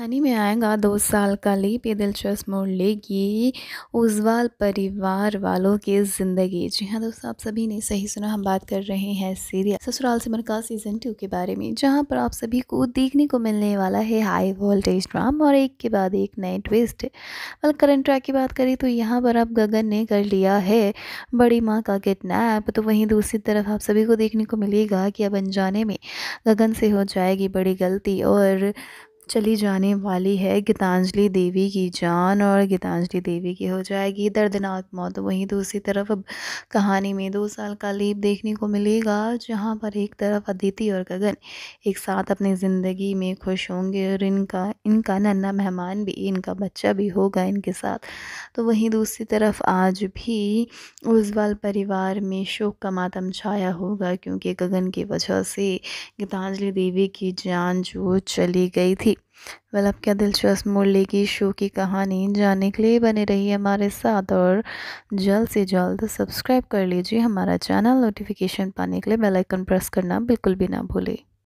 कहानी में आएगा दो साल का लीप ये दिलचस्प मोड़ लेगी उजवाल परिवार वालों की ज़िंदगी जी हाँ दोस्तों आप सभी ने सही सुना हम बात कर रहे हैं सीरियल ससुराल सिमर का सीज़न टू के बारे में जहाँ पर आप सभी को देखने को मिलने वाला है हाई वोल्टेज ड्राम और एक के बाद एक नए ट्विस्ट और करंट ट्रैक की बात करें तो यहाँ पर अब गगन ने कर लिया है बड़ी माँ का किडनैप तो वहीं दूसरी तरफ आप सभी को देखने को मिलेगा कि अब अनजाने में गगन से हो जाएगी बड़ी गलती और चली जाने वाली है गीतांजलि देवी की जान और गीतांजलि देवी की हो जाएगी दर्दनाक मौत वहीं दूसरी तरफ अब कहानी में दो साल का लीप देखने को मिलेगा जहाँ पर एक तरफ अदिति और गगन एक साथ अपनी ज़िंदगी में खुश होंगे और इनका इनका नन्ना मेहमान भी इनका बच्चा भी होगा इनके साथ तो वहीं दूसरी तरफ आज भी उज्वल परिवार में शोक का मातम छाया होगा क्योंकि गगन की वजह से गीतांजलि देवी की जान जो चली गई थी वेल well, क्या दिलचस्प मूल्य की शो की कहानी जानने के लिए बने रहिए हमारे साथ और जल्द से जल्द सब्सक्राइब कर लीजिए हमारा चैनल नोटिफिकेशन पाने के लिए बेल आइकन प्रेस करना बिल्कुल भी ना भूलें